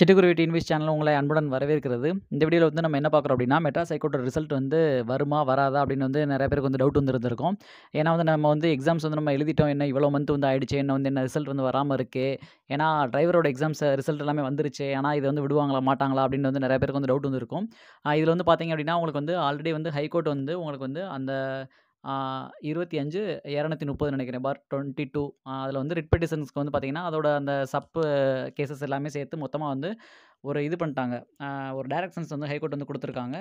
சிட்டுக்குருவி டின்விஸ் சேனல் உங்களை அன்புடன் வரவேற்கிறது இந்த வீடியோவில் வந்து நம்ம என்ன பார்க்குறோம் அப்படின்னா மெட்ராஸ் ஹைகோர்ட்டோட ரிசல்ட் வந்து வருமா வராதா அப்படின்னு வந்து நிறைய பேருக்கு வந்து டவுட் இருந்திருக்கும் ஏன்னா வந்து நம்ம வந்து எக்ஸாம்ஸ் வந்து நம்ம எழுதிட்டோம் என்ன இவ்வளோ மந்த் வந்து ஆயிடுச்சு என்ன வந்து என்ன ரிசல்ட் வந்து வராமல் இருக்குது ஏன்னா டிரைவரோட எக்ஸாம்ஸ் ரிசல்ட் எல்லாமே வந்துருச்சு ஏன்னா இது வந்து விடுவாங்களா மாட்டாங்களா அப்படின்னு வந்து நிறைய பேருக்கு வந்து டவுட் வந்துருக்கும் இதில் வந்து பார்த்திங்க அப்படின்னா உங்களுக்கு வந்து ஆல்ரெடி வந்து ஹைகோர்ட் வந்து உங்களுக்கு வந்து அந்த இருபத்தி அஞ்சு இரநூத்தி முப்பது நினைக்கிறேன் பார் டுவெண்ட்டி டூ அதில் வந்து ரிட் பெட்டிஷன்ஸ்க்கு வந்து பார்த்திங்கன்னா அதோட அந்த சப்பு கேசஸ் எல்லாமே சேர்த்து மொத்தமாக வந்து ஒரு இது பண்ணிட்டாங்க ஒரு டைரக்ஷன்ஸ் வந்து ஹைகோர்ட் வந்து கொடுத்துருக்காங்க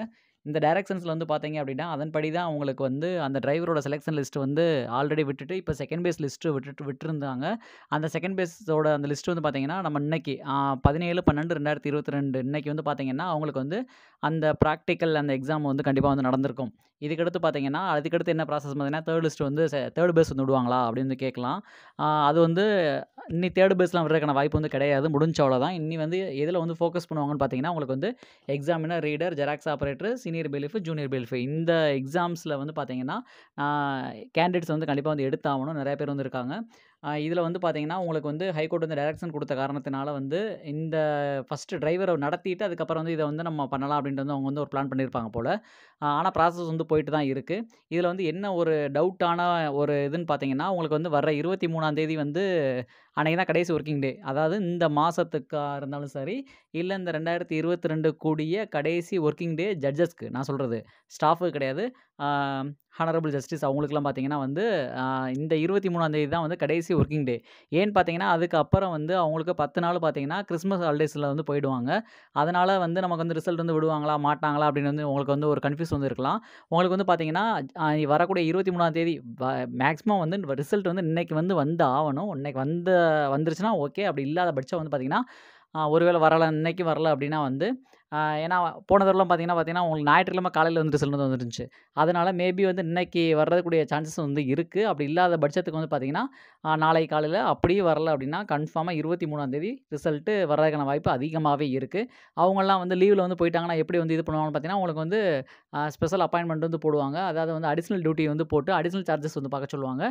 இந்த டைரக்ஷன்ஸில் வந்து பார்த்தீங்க அப்படின்னா அதன்படி தான் அவங்களுக்கு வந்து அந்த டிரைவரோட செலெக்ஷன் லிஸ்ட் வந்து ஆல்ரெடி விட்டுட்டு இப்போ செகண்ட் பேஸ் லிஸ்ட்டு விட்டுட்டு விட்டுருந்தாங்க அந்த செகண்ட் பேஸோட அந்த லிஸ்ட் வந்து பார்த்தீங்கன்னா நம்ம இன்னைக்கு பதினேழு பன்னெண்டு ரெண்டாயிரத்தி இருபத்தி ரெண்டு இன்றைக்கி வந்து பார்த்தீங்கன்னா அவங்களுக்கு வந்து அந்த ப்ராக்டிக்கல் அந்த எக்ஸாம் வந்து கண்டிப்பாக வந்து நடந்திருக்கும் இதுக்கடுத்து பார்த்தீங்கன்னா அதுக்கடுத்து என்ன ப்ராசஸ் பார்த்தீங்கன்னா தேர்ட் லிஸ்ட் வந்து தேர்ட் பேஸ் வந்து விடுவாங்களா அப்படின்னு கேட்கலாம் அது வந்து இன்னி தேர்ட் பேஸ்லாம் விடுறதுக்கான வாய்ப்பு வந்து கிடையாது முடிஞ்ச அவ்வளோதான் இன்னி வந்து எதில் வந்து ஃபோக்கஸ் பண்ணுவாங்கன்னு பார்த்தீங்கன்னா உங்களுக்கு வந்து examiner reader xerox operator senior bailiff junior bailiff இந்த எக்ஸாம்ஸில் வந்து பார்த்தீங்கன்னா கேண்டிடேட்ஸ் வந்து கண்டிப்பாக வந்து எடுத்தாகணும் நிறைய பேர் வந்து இருக்காங்க இதில் வந்து பார்த்தீங்கன்னா உங்களுக்கு வந்து ஹைகோர்ட் வந்து டைரக்ஷன் கொடுத்த காரணத்தினால வந்து இந்த ஃபஸ்ட்டு டிரைவரை நடத்திட்டு அதுக்கப்புறம் வந்து இதை வந்து நம்ம பண்ணலாம் அப்படின்ட்டு வந்து அவங்க வந்து ஒரு பிளான் பண்ணியிருப்பாங்க போல் ஆனால் ப்ராசஸ் வந்து போயிட்டு தான் இருக்குது இதில் வந்து என்ன ஒரு டவுட்டான ஒரு இதுன்னு பார்த்தீங்கன்னா உங்களுக்கு வந்து வர இருபத்தி மூணாந்தேதி வந்து அன்றைக்கி தான் கடைசி ஒர்க்கிங் டே அதாவது இந்த மாதத்துக்காக இருந்தாலும் சரி இல்லை இந்த ரெண்டாயிரத்தி இருபத்தி ரெண்டு கூடிய கடைசி ஒர்க்கிங் டே ஜட்ஜஸ்க்கு நான் சொல்கிறது ஸ்டாஃபு கிடையாது ஹானரபிள் ஜஸ்டிஸ் அவங்களுக்குலாம் பார்த்தீங்கன்னா வந்து இந்த இருபத்தி மூணாந்தேதி தான் வந்து கடைசி ஒர்க்கிங் டே ஏன்னு பார்த்தீங்கன்னா அதுக்கப்புறம் வந்து அவங்களுக்கு பத்து நாள் பார்த்தீங்கன்னா கிறிஸ்மஸ் ஹாலிடேஸில் வந்து போயிடுவாங்க அதனால் வந்து நமக்கு வந்து ரிசல்ட் வந்து விடுவாங்களா மாட்டாங்களா அப்படின்னு வந்து உங்களுக்கு வந்து ஒரு கன்ஃபியூஸ் வந்து இருக்கலாம் உங்களுக்கு வந்து பார்த்தீங்கன்னா வரக்கூடிய இருபத்தி மூணாந்தேதி மேக்ஸிமம் வந்து ரிசல்ட் வந்து இன்றைக்கி வந்து வந்து ஆகணும் இன்றைக்கி வந்த வந்துருச்சுன்னா ஓகே அப்படி இல்லாத பட்சம் வந்து பார்த்திங்கன்னா ஒருவேளை வரல இன்றைக்கி வரல அப்படின்னா வந்து ஏன்னா போன தடவைலாம் பார்த்தீங்கன்னா பார்த்தீங்கன்னா உங்களுக்கு ஞாயிற்றுக்கிழமை காலையில் வந்து ரிசல்ட் வந்துருந்துச்சு அதனால் மேபி வந்து இன்றைக்கி வர்றதுக்கூடிய சான்சஸ் வந்து இருக்குது அப்படி இல்லாத பட்சத்துக்கு வந்து பார்த்திங்கன்னா நாளை காலையில் அப்படியே வரல அப்படின்னா கன்ஃபார்மாக இருபத்தி மூணாந்தேதி ரிசல்ட்டு வர்றதுக்கான வாய்ப்பு அதிகமாகவே இருக்குது அவங்களாம் வந்து லீவில் வந்து போயிட்டாங்கன்னா எப்படி வந்து இது பண்ணுவாங்கன்னு பார்த்தீங்கன்னா உங்களுக்கு வந்து ஸ்பெஷல் அப்பாயின்மெண்ட் வந்து போடுவாங்க அதாவது வந்து அடிஷ்னல் டியூட்டி வந்து போட்டு அடிஷ்னல் சார்ஜஸ் வந்து பார்க்க சொல்லுவாங்க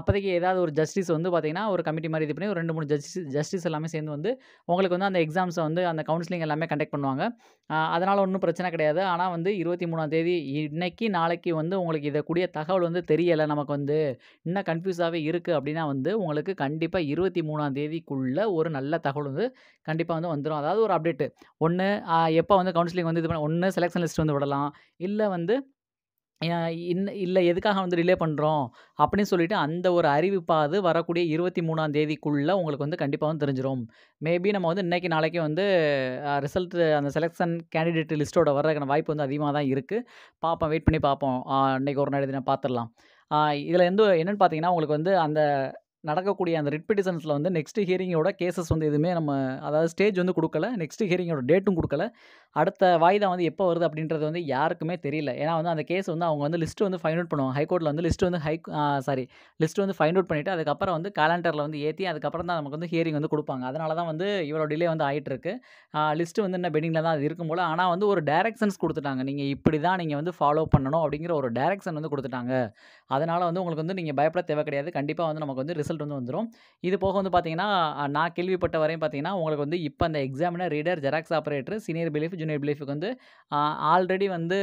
அப்போதைக்கு ஏதாவது ஒரு ஜஸ்டிஸ் வந்து பார்த்திங்கன்னா ஒரு கமிட்டி மாதிரி இது பண்ணி ஒரு ரெண்டு மூணு ஜஸ்டிஸ் ஜஸ்டிஸ் எல்லாமே சேர்ந்து வந்து உங்களுக்கு வந்து அந்த எக்ஸாம்ஸை வந்து அந்த கவுன்சிலிங் எல்லாமே கண்டக்ட் பண்ணுவாங்க சொல்லியிருக்காங்க அதனால் ஒன்றும் பிரச்சனை கிடையாது ஆனால் வந்து இருபத்தி மூணாம் தேதி இன்னைக்கு நாளைக்கு வந்து உங்களுக்கு இதை கூடிய தகவல் வந்து தெரியலை நமக்கு வந்து இன்னும் கன்ஃபியூஸாகவே இருக்குது அப்படின்னா வந்து உங்களுக்கு கண்டிப்பாக இருபத்தி மூணாம் தேதிக்குள்ளே ஒரு நல்ல தகவல் வந்து கண்டிப்பாக வந்து வந்துடும் அதாவது ஒரு அப்டேட்டு ஒன்று எப்போ வந்து கவுன்சிலிங் வந்து இது பண்ண ஒன்று செலெக்ஷன் லிஸ்ட் வந்து விடலாம் இல்லை வந்து இன் இல்லை எதுக்காக வந்து டிலே பண்ணுறோம் அப்படின்னு சொல்லிட்டு அந்த ஒரு அது வரக்கூடிய இருபத்தி மூணாம் தேதிக்குள்ளே உங்களுக்கு வந்து கண்டிப்பாக வந்து தெரிஞ்சிடும் மேபி நம்ம வந்து இன்றைக்கி நாளைக்கு வந்து ரிசல்ட்டு அந்த செலெக்ஷன் கேண்டிடேட் லிஸ்ட்டோட வர்றதுக்கான வாய்ப்பு வந்து அதிகமாக தான் இருக்குது பார்ப்போம் வெயிட் பண்ணி பார்ப்போம் இன்றைக்கி ஒரு நாள் நான் பார்த்துடலாம் இதில் வந்து என்னென்னு பார்த்தீங்கன்னா உங்களுக்கு வந்து அந்த நடக்கக்கூடிய அந்த ரிட் பெட்டிஷன்ஸில் வந்து நெக்ஸ்ட் ஹியரிங்கோட கேசஸ் வந்து எதுவுமே நம்ம அதாவது ஸ்டேஜ் வந்து கொடுக்கல நெக்ஸ்ட் ஹியரிங்கோட டேட்டும் கொடுக்கல அடுத்த வாய்தா வந்து எப்போ வருது அப்படின்றது வந்து யாருக்குமே தெரியல ஏன்னா வந்து அந்த கேஸ் வந்து அவங்க வந்து லிஸ்ட்டு வந்து ஃபைண்ட் அவுட் பண்ணுவாங்க ஹைகோர்ட்டில் வந்து லிஸ்ட்டு வந்து ஹை சாரி லிஸ்ட்டு வந்து ஃபைண்ட் அவுட் பண்ணிவிட்டு அதுக்கப்புறம் வந்து கேலண்டரில் வந்து ஏற்றி அதுக்கப்புறம் தான் நமக்கு வந்து ஹியரிங் வந்து கொடுப்பாங்க அதனால தான் வந்து இவ்வளோ டிலே வந்து ஆகிட்டு இருக்கு லிஸ்ட்டு வந்து என்ன பெண்டிங்கில் தான் அது இருக்கும் போல் ஆனால் வந்து ஒரு டேரக்ஷன்ஸ் கொடுத்துட்டாங்க நீங்கள் இப்படி தான் நீங்கள் வந்து ஃபாலோ பண்ணணும் அப்படிங்கிற ஒரு டேரக்ஷன் வந்து கொடுத்துட்டாங்க அதனால் வந்து உங்களுக்கு வந்து நீங்கள் பயப்பட தேவை கிடையாது கண்டிப்பாக வந்து நமக்கு வந்து ரிசல்ட் வந்து வந்துடும் இது போக வந்து பார்த்தீங்கன்னா நான் கேள்விப்பட்ட வரையும் பார்த்தீங்கன்னா உங்களுக்கு வந்து இப்போ அந்த examiner reader xerox operator senior bailiff junior பிலீஃபுக்கு வந்து ஆல்ரெடி வந்து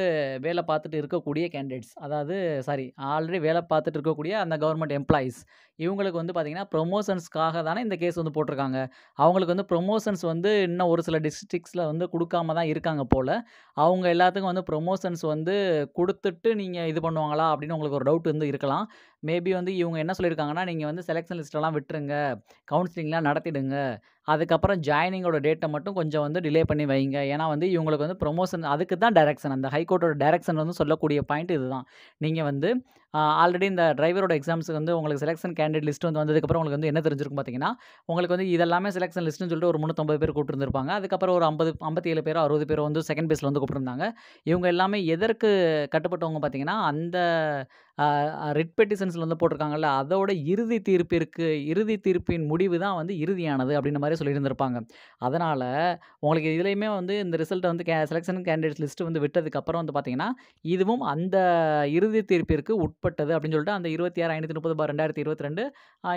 வேலை பார்த்துட்டு இருக்கக்கூடிய கேண்டிடேட்ஸ் அதாவது சாரி ஆல்ரெடி வேலை பார்த்துட்டு இருக்கக்கூடிய அந்த கவர்மெண்ட் எம்ப்ளாயீஸ் இவங்களுக்கு வந்து பார்த்திங்கன்னா ப்ரொமோஷன்ஸ்க்காக தானே இந்த கேஸ் வந்து போட்டிருக்காங்க அவங்களுக்கு வந்து ப்ரொமோஷன்ஸ் வந்து இன்னும் ஒரு சில டிஸ்ட்ரிக்ஸில் வந்து கொடுக்காம தான் இருக்காங்க போல் அவங்க எல்லாத்துக்கும் வந்து ப்ரொமோஷன்ஸ் வந்து கொடுத்துட்டு நீங்கள் இது பண்ணுவாங்களா அப்படின்னு உங்களுக்கு ஒரு டவுட் வந்து இருக்கலாம் மேபி வந்து இவங்க என்ன சொல்லியிருக்காங்கன்னா நீங்கள் வந்து செலெக்ஷன் லிஸ்ட்டெல்லாம் விட்டுருங்க கவுன்சிலிங்லாம் நடத்திடுங்க அதுக்கப்புறம் ஜாயினிங்கோட டேட்டை மட்டும் கொஞ்சம் வந்து டிலே பண்ணி வைங்க ஏன்னா வந்து இவங்களுக்கு வந்து ப்ரொமோஷன் அதுக்கு தான் டைரக்ஷன் அந்த ஹைகோர்ட்டோட டைரக்ஷன் வந்து சொல்லக்கூடிய பாயிண்ட் இதுதான் நீங்கள் வந்து ஆல்ரெடி இந்த டிரைவரோட எக்ஸாம்ஸுக்கு வந்து உங்களுக்கு செலெக்ஷன் கேண்டிடேட் லிஸ்ட் வந்து வந்ததுக்கப்புறம் உங்களுக்கு வந்து என்ன தெரிஞ்சிருக்கும் பார்த்தீங்கன்னா உங்களுக்கு வந்து இதெல்லாமே செலெக்ஷன் லிஸ்ட்டுன்னு சொல்லிட்டு ஒரு முந்நூற்றம்பது பேர் கூப்பிட்டுருந்துருப்பாங்க அதுக்கப்புறம் ஒரு ஐம்பது ஐம்பத்தேழு ஏழு பேரோ அறுபது பேரோ வந்து செகண்ட் பேஸில் வந்து கூப்பிட்ருந்தாங்க இவங்க எல்லாமே எதற்கு கட்டுப்பட்டவங்க பார்த்தீங்கன்னா அந்த ரிட் பெட்டிஷன்ஸில் வந்து போட்டிருக்காங்கல்ல அதோட இறுதி தீர்ப்பிற்கு இறுதி தீர்ப்பின் முடிவு தான் வந்து இறுதியானது அப்படின்ற மாதிரி மாதிரி சொல்லியிருந்திருப்பாங்க அதனால் உங்களுக்கு இதுலேயுமே வந்து இந்த ரிசல்ட்டை வந்து கே செலெக்ஷன் கேண்டிடேட்ஸ் லிஸ்ட்டு வந்து விட்டதுக்கப்புறம் வந்து பார்த்திங்கன்னா இதுவும் அந்த இறுதி தீர்ப்பிற்கு உட்பட்டது அப்படின்னு சொல்லிட்டு அந்த இருபத்தி ஆறு ஐநூற்றி முப்பது பார் ரெண்டாயிரத்தி இருபத்தி ரெண்டு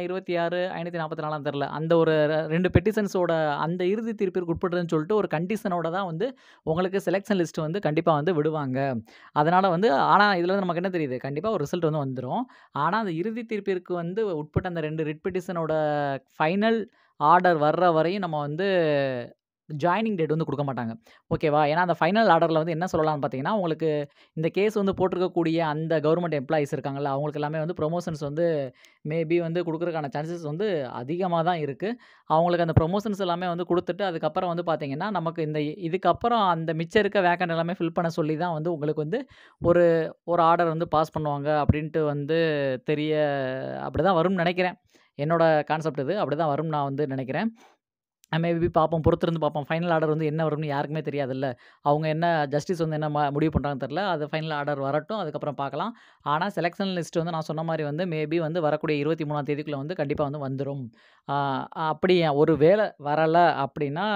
இருபத்தி ஆறு ஐநூற்றி நாற்பத்தி நாலாம் தெரில அந்த ஒரு ரெண்டு பெட்டிஷன்ஸோட அந்த இறுதி தீர்ப்பிற்கு உட்பட்டதுன்னு சொல்லிட்டு ஒரு கண்டிஷனோட தான் வந்து உங்களுக்கு செலெக்ஷன் லிஸ்ட்டு வந்து கண்டிப்பாக வந்து விடுவாங்க அதனால் வந்து ஆனால் இதில் வந்து நமக்கு என்ன தெரியுது கண்டிப்பாக ஒரு ரிசல்ட் வந்து வந்துடும் ஆனால் அந்த இறுதி தீர்ப்பிற்கு வந்து உட்பட்ட அந்த ரெண்டு ரிட் பெட்டிஷனோட ஃபைனல் ஆர்டர் வர்ற வரையும் நம்ம வந்து ஜாயினிங் டேட் வந்து கொடுக்க மாட்டாங்க ஓகேவா ஏன்னா அந்த ஃபைனல் ஆர்டரில் வந்து என்ன சொல்லலாம்னு பார்த்தீங்கன்னா உங்களுக்கு இந்த கேஸ் வந்து போட்டிருக்கக்கூடிய அந்த கவர்மெண்ட் எம்ப்ளாயிஸ் இருக்காங்கல்ல அவங்களுக்கு எல்லாமே வந்து ப்ரொமோஷன்ஸ் வந்து மேபி வந்து கொடுக்குறதுக்கான சான்சஸ் வந்து அதிகமாக தான் இருக்குது அவங்களுக்கு அந்த ப்ரொமோஷன்ஸ் எல்லாமே வந்து கொடுத்துட்டு அதுக்கப்புறம் வந்து பார்த்திங்கன்னா நமக்கு இந்த இதுக்கப்புறம் அந்த மிச்சம் இருக்க வேக்கண்ட் எல்லாமே ஃபில் பண்ண சொல்லி தான் வந்து உங்களுக்கு வந்து ஒரு ஒரு ஆர்டர் வந்து பாஸ் பண்ணுவாங்க அப்படின்ட்டு வந்து தெரிய அப்படி தான் வரும்னு நினைக்கிறேன் என்னோட கான்செப்ட் இது அப்படி தான் வரும் நான் வந்து நினைக்கிறேன் மேபி பார்ப்போம் பொறுத்திருந்து பார்ப்போம் ஃபைனல் ஆர்டர் வந்து என்ன வரும்னு யாருக்குமே தெரியாதுல்ல அவங்க என்ன ஜஸ்டிஸ் வந்து என்ன முடிவு பண்ணுறாங்கன்னு தெரில அது ஃபைனல் ஆர்டர் வரட்டும் அதுக்கப்புறம் பார்க்கலாம் ஆனால் செலெக்ஷன் லிஸ்ட் வந்து நான் சொன்ன மாதிரி வந்து மேபி வந்து வரக்கூடிய இருபத்தி மூணாம் தேதிக்குள்ளே வந்து கண்டிப்பாக வந்து வந்துடும் அப்படி ஒரு வேலை வரலை அப்படின்னா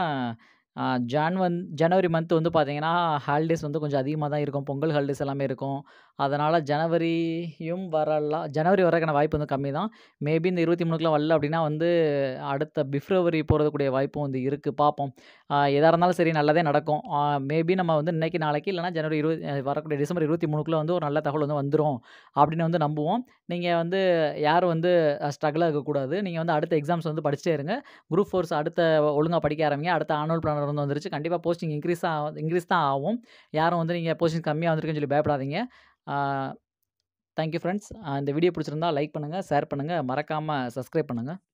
ஜான் வந் ஜனவரி மந்த் வந்து பார்த்திங்கன்னா ஹாலிடேஸ் வந்து கொஞ்சம் அதிகமாக தான் இருக்கும் பொங்கல் ஹாலிடேஸ் எல்லாமே இருக்கும் அதனால் ஜனவரியும் வரலாம் ஜனவரி வரக்கான வாய்ப்பு வந்து கம்மி தான் மேபி இந்த இருபத்தி மூணுக்குலாம் வரல அப்படின்னா வந்து அடுத்த பிப்ரவரி போகிறதுக்கூடிய வாய்ப்பும் வந்து இருக்குது பார்ப்போம் எதாக இருந்தாலும் சரி நல்லதே நடக்கும் மேபி நம்ம வந்து இன்றைக்கி நாளைக்கு இல்லைனா ஜனவரி இருபது வரக்கூடிய டிசம்பர் இருபத்தி மூணுக்குள்ளே வந்து ஒரு நல்ல தகவல் வந்து வந்துடும் அப்படின்னு வந்து நம்புவோம் நீங்கள் வந்து யாரும் வந்து ஸ்ட்ரகிளாக இருக்கக்கூடாது நீங்கள் வந்து அடுத்த எக்ஸாம்ஸ் வந்து படிச்சுட்டே இருங்க குரூப் ஃபோர்ஸ் அடுத்த ஒழுங்காக படிக்க ஆரம்பிங்க அடுத்த ஆனுவல் பிளானர் வந்து வந்துருச்சு கண்டிப்பாக போஸ்டிங் இன்க்ரீஸ் ஆகும் இன்க்ரீஸ் தான் ஆகும் யாரும் வந்து நீங்கள் போஸ்டிங் கம்மியாக வந்துருக்குன்னு சொல்லி பயப்படாதீங்க தேங்க்யூ ஃப்ரெண்ட்ஸ் இந்த வீடியோ பிடிச்சிருந்தா லைக் பண்ணுங்கள் ஷேர் பண்ணுங்கள் மறக்காமல் சப்ஸ்கிரைப் பண்ணுங்கள்